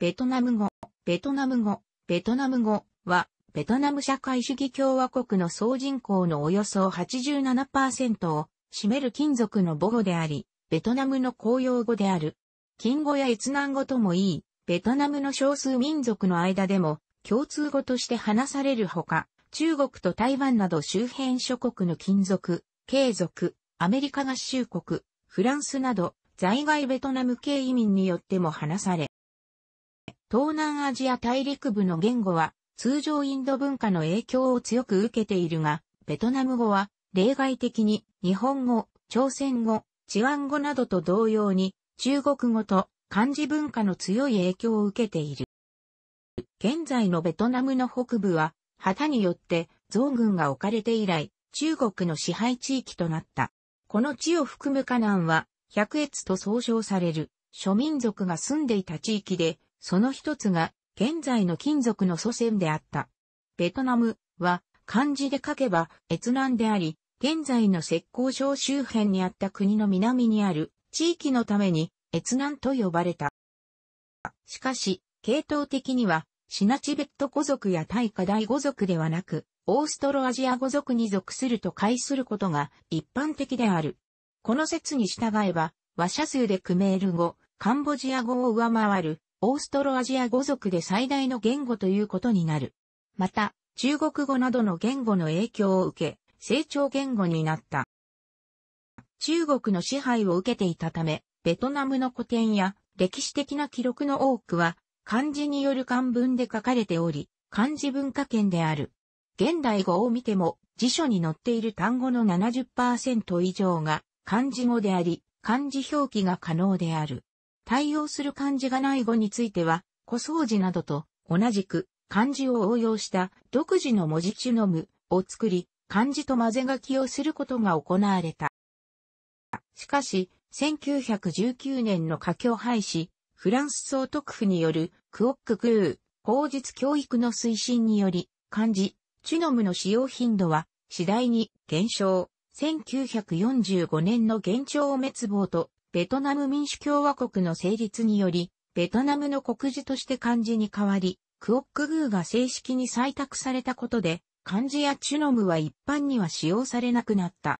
ベトナム語、ベトナム語、ベトナム語は、ベトナム社会主義共和国の総人口のおよそ87%を占める金属の母語であり、ベトナムの公用語である。金語や越南語ともいい、ベトナムの少数民族の間でも共通語として話されるほか、中国と台湾など周辺諸国の金属、継続、アメリカ合衆国、フランスなど在外ベトナム系移民によっても話され、東南アジア大陸部の言語は通常インド文化の影響を強く受けているが、ベトナム語は例外的に日本語、朝鮮語、チワン語などと同様に中国語と漢字文化の強い影響を受けている。現在のベトナムの北部は旗によって増軍が置かれて以来中国の支配地域となった。この地を含むカナンは百越と総称される諸民族が住んでいた地域でその一つが、現在の金属の祖先であった。ベトナムは、漢字で書けば、越南であり、現在の石膏省周辺にあった国の南にある地域のために、越南と呼ばれた。しかし、系統的には、シナチベット語族やタイカ大語族ではなく、オーストロアジア語族に属すると解することが一般的である。この説に従えば、和社数でクメール語、カンボジア語を上回るオーストロアジア語族で最大の言語ということになる。また、中国語などの言語の影響を受け、成長言語になった。中国の支配を受けていたため、ベトナムの古典や歴史的な記録の多くは、漢字による漢文で書かれており、漢字文化圏である。現代語を見ても、辞書に載っている単語の70%以上が漢字語であり、漢字表記が可能である。対応する漢字がない語については、古掃除などと同じく漢字を応用した独自の文字チュノムを作り、漢字と混ぜ書きをすることが行われた。しかし、1919年の過境廃止、フランス総督府によるクオックルー、法実教育の推進により、漢字、チュノムの使用頻度は次第に減少。1945年の現状滅亡とベトナム民主共和国の成立により、ベトナムの国字として漢字に変わり、クオックグーが正式に採択されたことで、漢字やチュノムは一般には使用されなくなった。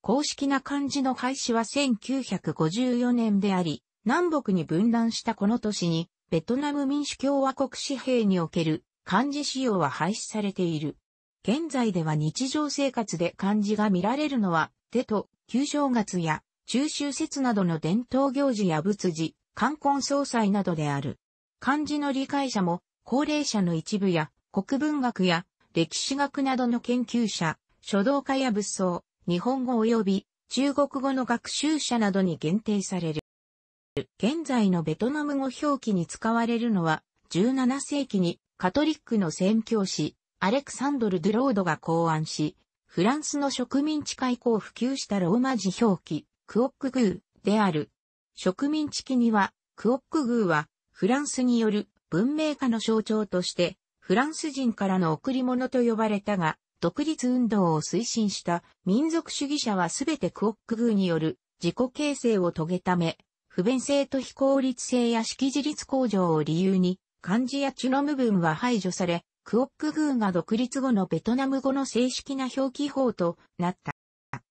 公式な漢字の廃止は1954年であり、南北に分断したこの年に、ベトナム民主共和国紙幣における漢字使用は廃止されている。現在では日常生活で漢字が見られるのは、手と旧正月や中秋節などの伝統行事や仏事、冠婚葬祭などである。漢字の理解者も、高齢者の一部や、国文学や、歴史学などの研究者、書道家や仏僧、日本語及び中国語の学習者などに限定される。現在のベトナム語表記に使われるのは、17世紀にカトリックの宣教師、アレクサンドル・ドゥロードが考案し、フランスの植民地開港を普及したローマ字表記、クオックグーである。植民地期には、クオックグーは、フランスによる文明化の象徴として、フランス人からの贈り物と呼ばれたが、独立運動を推進した民族主義者はすべてクオックグーによる自己形成を遂げため、不便性と非効率性や識字率向上を理由に、漢字やチュの部分は排除され、クオックグーが独立後のベトナム語の正式な表記法となった。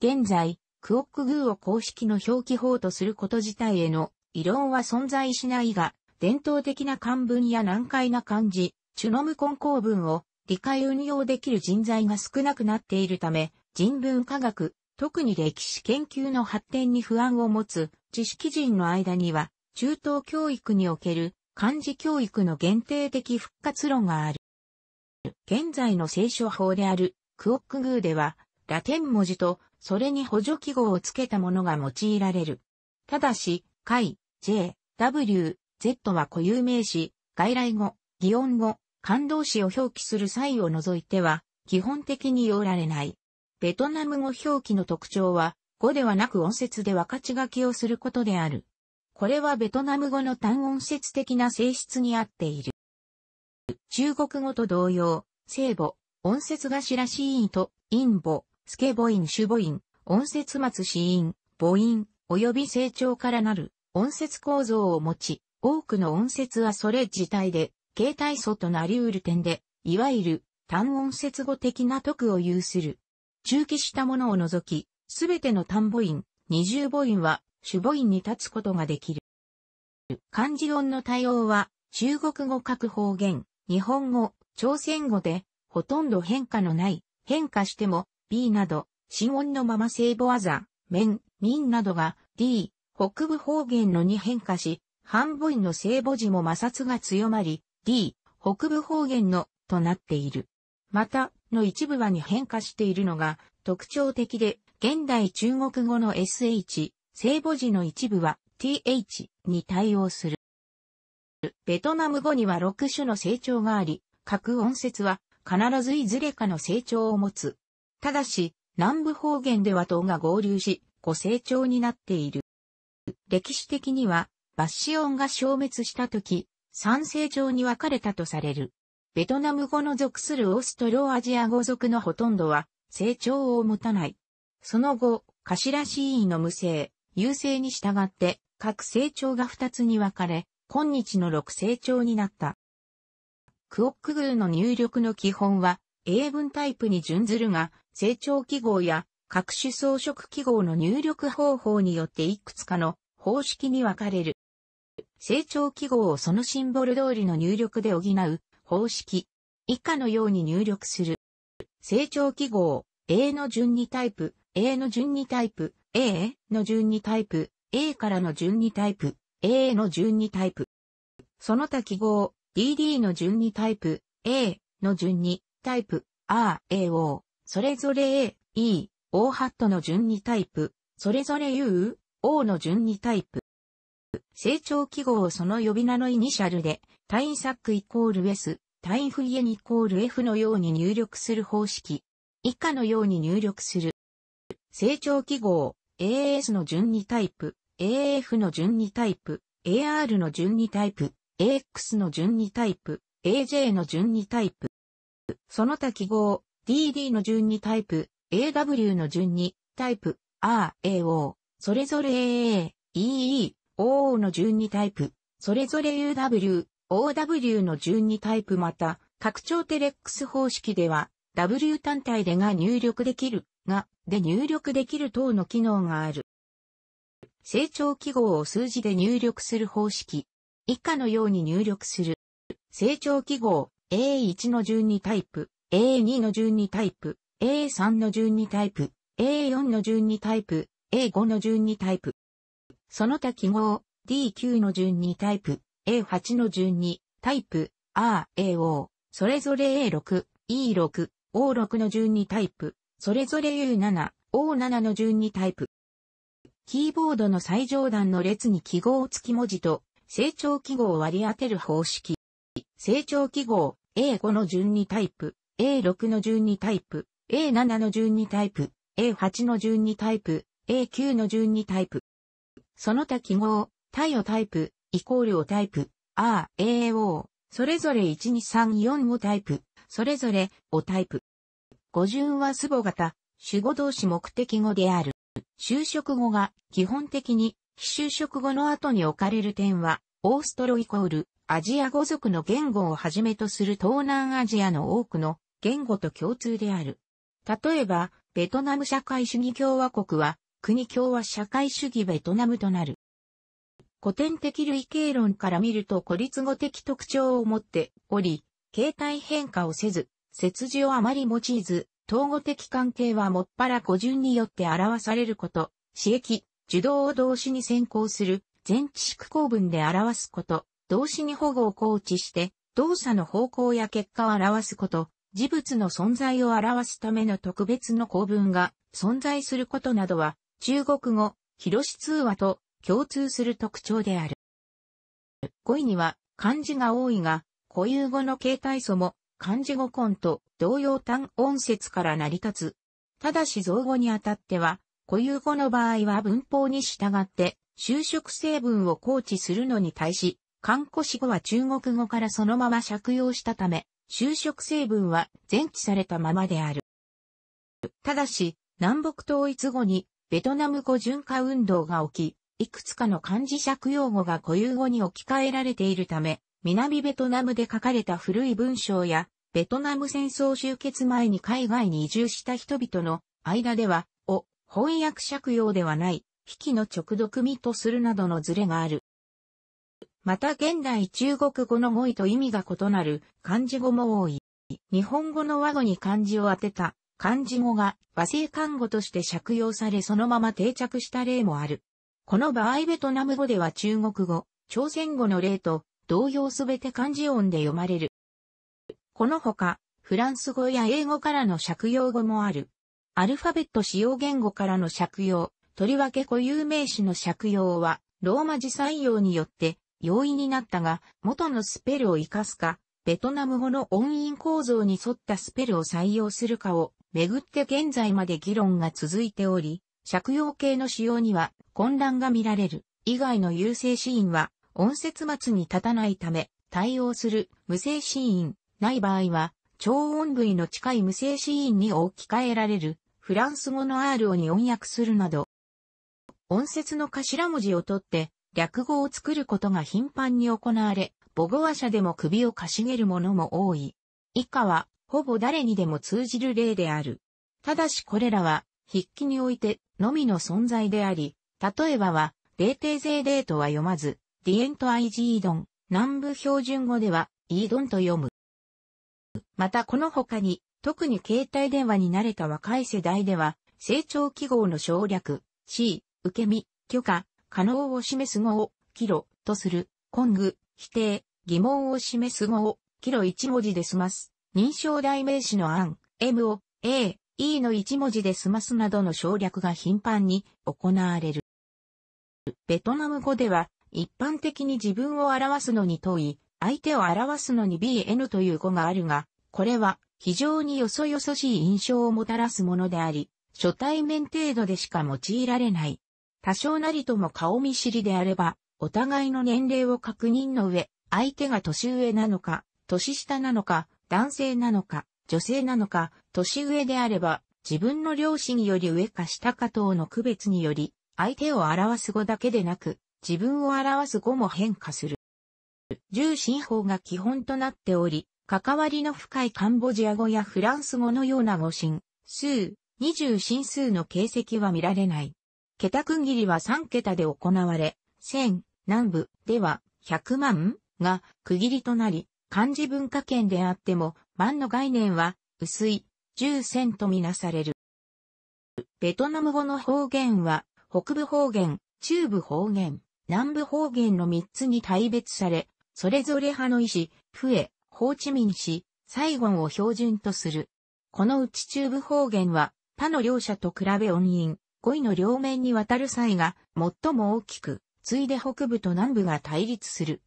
現在、クオックグーを公式の表記法とすること自体への異論は存在しないが、伝統的な漢文や難解な漢字、チュノム根公文を理解運用できる人材が少なくなっているため、人文科学、特に歴史研究の発展に不安を持つ知識人の間には、中等教育における漢字教育の限定的復活論がある。現在の聖書法であるクオックグーでは、ラテン文字とそれに補助記号を付けたものが用いられる。ただし、解、J、W、Z は固有名詞、外来語、擬音語、感動詞を表記する際を除いては、基本的に用られない。ベトナム語表記の特徴は、語ではなく音節で分かち書きをすることである。これはベトナム語の単音節的な性質に合っている。中国語と同様、聖母、音節頭子らしいと、陰母、スケシュボイン、音節末子音、母音、及び成長からなる音節構造を持ち、多くの音節はそれ自体で、形態素となり得る点で、いわゆる単音節語的な徳を有する。中期したものを除き、すべての単母音、二重母音は、主母音に立つことができる。漢字音の対応は、中国語各方言、日本語、朝鮮語で、ほとんど変化のない、変化しても B など、新音のまま聖母アザ、面、民などが D、北部方言のに変化し、半母音の聖母字も摩擦が強まり、D、北部方言のとなっている。また、の一部はに変化しているのが特徴的で、現代中国語の SH、聖母字の一部は TH に対応する。ベトナム語には6種の成長があり、各音節は必ずいずれかの成長を持つ。ただし、南部方言では党が合流し、ご成長になっている。歴史的には、バッシオンが消滅した時、三成長に分かれたとされる。ベトナム語の属するオーストロアジア語族のほとんどは、成長を持たない。その後、頭市ーの無性、優勢に従って、各成長が二つに分かれ、今日の六成長になった。クオックグーの入力の基本は、英文タイプに準ずるが、成長記号や各種装飾記号の入力方法によっていくつかの方式に分かれる。成長記号をそのシンボル通りの入力で補う方式。以下のように入力する。成長記号 A の順にタイプ、A の順にタイプ、A の順にタイプ、A からの順にタイプ、A の順にタイプ。その他記号 DD の順にタイプ、A の順にタイプ、RAO それぞれ A、E、O ハットの順にタイプ、それぞれ U、O の順にタイプ。成長記号をその呼び名のイニシャルで、単位サックイコール S、インフイエンイコール F のように入力する方式。以下のように入力する。成長記号、AS の順にタイプ、AF の順にタイプ、AR の順にタイプ、AX の順にタイプ、AJ の順にタイプ。その他記号、DD の順にタイプ、AW の順にタイプ、R、AO、それぞれ AA、EE、OO の順にタイプ、それぞれ UW、OW の順にタイプまた、拡張テレックス方式では、W 単体でが入力できる、が、で入力できる等の機能がある。成長記号を数字で入力する方式。以下のように入力する。成長記号 A1 の順にタイプ、A2 の12タイプ、A3 の12タイプ、A4 の12タイプ、A5 の12タイプ。その他記号、D9 の12タイプ、A8 の12タイプ、R、AO、それぞれ A6、E6、O6 の12タイプ、それぞれ U7、O7 の12タイプ。キーボードの最上段の列に記号付き文字と成長記号を割り当てる方式。成長記号 A5 の12タイプ、A6 の12タイプ、A7 の12タイプ、A8 の12タイプ、A9 の12タイプ。その他記号、対応タイプ、イコールをタイプ、R、AO、それぞれ1234をタイプ、それぞれをタイプ。語順は素母型、主語同士目的語である。就職語が基本的に非就職語の後に置かれる点は、オーストロイコール、アジア語族の言語をはじめとする東南アジアの多くの言語と共通である。例えば、ベトナム社会主義共和国は、国共和社会主義ベトナムとなる。古典的類型論から見ると孤立語的特徴を持っており、形態変化をせず、節字をあまり用いず、統合的関係はもっぱら語順によって表されること、私益、受動を動詞に先行する、全知識構文で表すこと、動詞に保護を構置して、動作の方向や結果を表すこと、事物の存在を表すための特別の構文が存在することなどは、中国語、広し通話と共通する特徴である。語彙には漢字が多いが、固有語の形態素も漢字語根と同様単音節から成り立つ。ただし造語にあたっては、固有語の場合は文法に従って就職成分を構置するのに対し、看護師語は中国語からそのまま借用したため、就職成分は前置されたままである。ただし、南北統一後にベトナム語順化運動が起き、いくつかの漢字借用語が固有語に置き換えられているため、南ベトナムで書かれた古い文章や、ベトナム戦争終結前に海外に移住した人々の間では、を翻訳借用ではない、引きの直読みとするなどのズレがある。また現代中国語の語彙と意味が異なる漢字語も多い。日本語の和語に漢字を当てた漢字語が和製漢語として借用されそのまま定着した例もある。この場合ベトナム語では中国語、朝鮮語の例と同様すべて漢字音で読まれる。このほか、フランス語や英語からの借用語もある。アルファベット使用言語からの借用、とりわけ固有名詞の借用は、ローマ字採用によって容易になったが、元のスペルを活かすか、ベトナム語の音韻構造に沿ったスペルを採用するかをめぐって現在まで議論が続いており、借用形の使用には混乱が見られる。以外の優勢シーンは音節末に立たないため、対応する無声シーン、ない場合は、超音類の近い無声シーンに置き換えられる、フランス語の R をに音訳するなど、音節の頭文字を取って、略語を作ることが頻繁に行われ、母語話者でも首をかしげる者も多い。以下は、ほぼ誰にでも通じる例である。ただしこれらは、筆記において、のみの存在であり、例えばは、霊定税デートは読まず、ディエントアイジードン、南部標準語では、イードンと読む。またこの他に、特に携帯電話に慣れた若い世代では、成長記号の省略、C、受け身、許可、可能を示す語を、キロ、とする、コング、否定、疑問を示す語を、キロ1文字で済ます。認証代名詞の案、M を、A、E の1文字で済ますなどの省略が頻繁に行われる。ベトナム語では、一般的に自分を表すのに問い、相手を表すのに BN という語があるが、これは非常によそよそしい印象をもたらすものであり、初対面程度でしか用いられない多少なりとも顔見知りであれば、お互いの年齢を確認の上、相手が年上なのか、年下なのか、男性なのか、女性なのか、年上であれば、自分の両親より上か下か等の区別により、相手を表す語だけでなく、自分を表す語も変化する。重心法が基本となっており、関わりの深いカンボジア語やフランス語のような語心、数、二重心数の形跡は見られない。桁区切りは3桁で行われ、1000南部では100万が区切りとなり、漢字文化圏であっても、万の概念は薄い、10線とみなされる。ベトナム語の方言は、北部方言、中部方言、南部方言の3つに大別され、それぞれ派の意思、プエ、ホーチミン氏、サイゴンを標準とする。このうち中部方言は、他の両者と比べ音韻、5位の両面に渡る際が最も大きく、次いで北部と南部が対立する。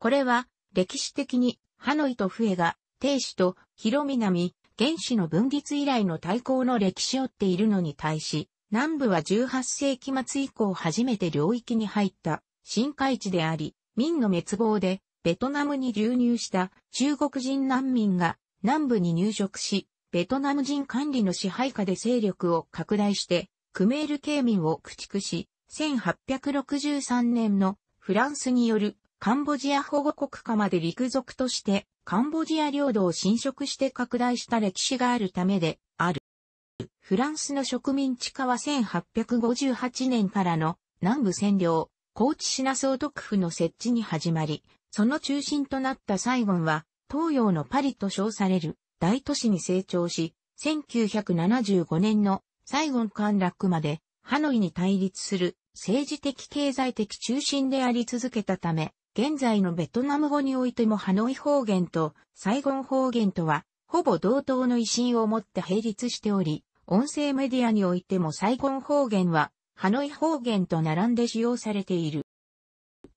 これは、歴史的に、ハノイとフエが、帝主と広南、原始の分立以来の対抗の歴史を追っているのに対し、南部は18世紀末以降初めて領域に入った深海地であり、民の滅亡でベトナムに流入した中国人難民が南部に入植し、ベトナム人管理の支配下で勢力を拡大してクメール系民を駆逐し、1863年のフランスによるカンボジア保護国家まで陸賊としてカンボジア領土を侵食して拡大した歴史があるためである。フランスの植民地化は1858年からの南部占領、高知品総督府の設置に始まり、その中心となったサイゴンは東洋のパリと称される大都市に成長し、1975年の西軍陥落まで、ハノイに対立する政治的経済的中心であり続けたため、現在のベトナム語においてもハノイ方言とサイゴン方言とは、ほぼ同等の威信を持って並立しており、音声メディアにおいてもサイゴン方言は、ハノイ方言と並んで使用されている。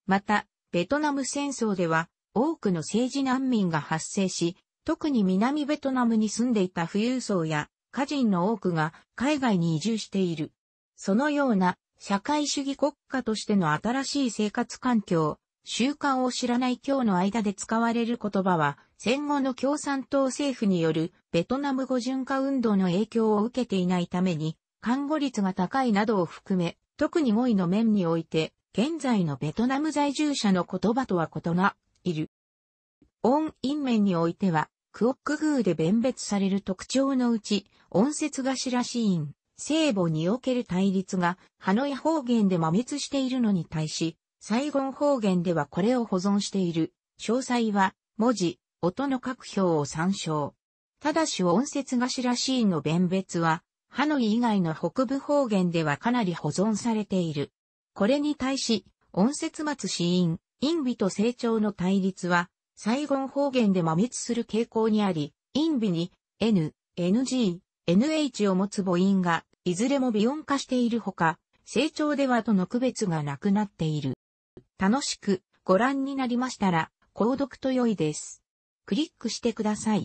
また、ベトナム戦争では、多くの政治難民が発生し、特に南ベトナムに住んでいた富裕層や家人の多くが海外に移住している。そのような社会主義国家としての新しい生活環境、習慣を知らない今日の間で使われる言葉は、戦後の共産党政府によるベトナム語順化運動の影響を受けていないために、看護率が高いなどを含め、特に語彙の面において、現在のベトナム在住者の言葉とは異な、いる。音韻面においては、クオックーで弁別される特徴のうち、音節頭シーン、聖母における対立が、ハノイ方言で摩滅しているのに対し、サイゴン方言ではこれを保存している。詳細は、文字、音の各表を参照。ただし音節頭シーンの弁別は、ハノイ以外の北部方言ではかなり保存されている。これに対し、音節末シーン、陰美と成長の対立は、サイ方言で摩密する傾向にあり、陰尾に n、ng、nh を持つ母音が、いずれも微音化しているほか、成長ではとの区別がなくなっている。楽しくご覧になりましたら、購読と良いです。クリックしてください。